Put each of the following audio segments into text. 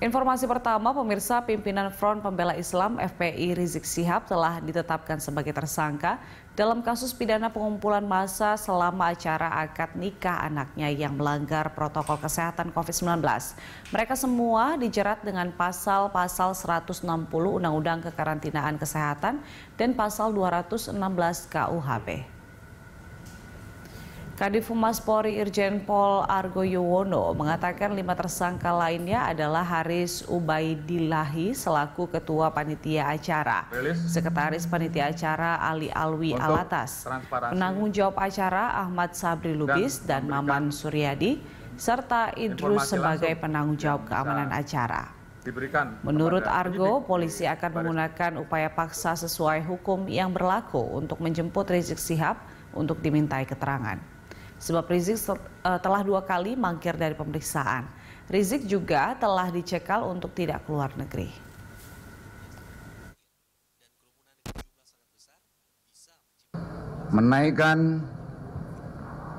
Informasi pertama, pemirsa pimpinan Front Pembela Islam FPI Rizik Sihab telah ditetapkan sebagai tersangka dalam kasus pidana pengumpulan massa selama acara akad nikah anaknya yang melanggar protokol kesehatan COVID-19. Mereka semua dijerat dengan pasal-pasal 160 Undang-Undang Kekarantinaan Kesehatan dan pasal 216 KUHP. Kadif Humas Polri Irjen Pol Argo Yuwono mengatakan lima tersangka lainnya adalah Haris Ubaidillahi selaku Ketua Panitia Acara, Sekretaris Panitia Acara Ali Alwi Untuk Alatas, penanggung jawab acara Ahmad Sabri Lubis dan, dan Maman Suryadi, serta Idrus sebagai penanggung jawab keamanan acara Menurut Argo, polisi akan menggunakan upaya paksa sesuai hukum yang berlaku untuk menjemput Rizik Sihab untuk dimintai keterangan sebab Rizik eh, telah dua kali mangkir dari pemeriksaan. Rizik juga telah dicekal untuk tidak keluar negeri. Menaikkan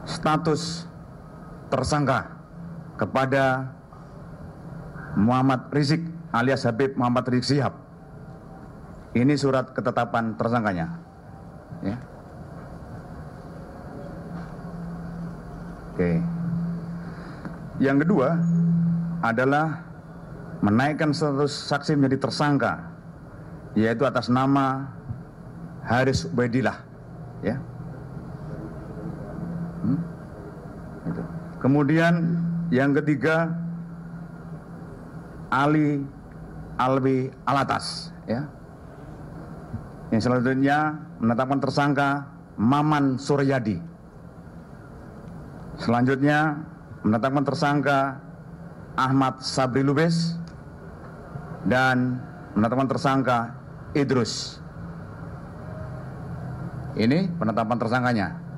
status tersangka kepada Muhammad Rizik alias Habib Muhammad Rizik Sihab. Ini surat ketetapan tersangkanya. Ya. Yang kedua adalah menaikkan status saksi menjadi tersangka yaitu atas nama Haris Ubaidillah ya. Hmm? Gitu. Kemudian yang ketiga Ali Alwi Alatas ya. Yang selanjutnya menetapkan tersangka Maman Suryadi. Selanjutnya menetapkan tersangka Ahmad Sabri Lubes dan penetapan tersangka Idrus. Ini penetapan tersangkanya.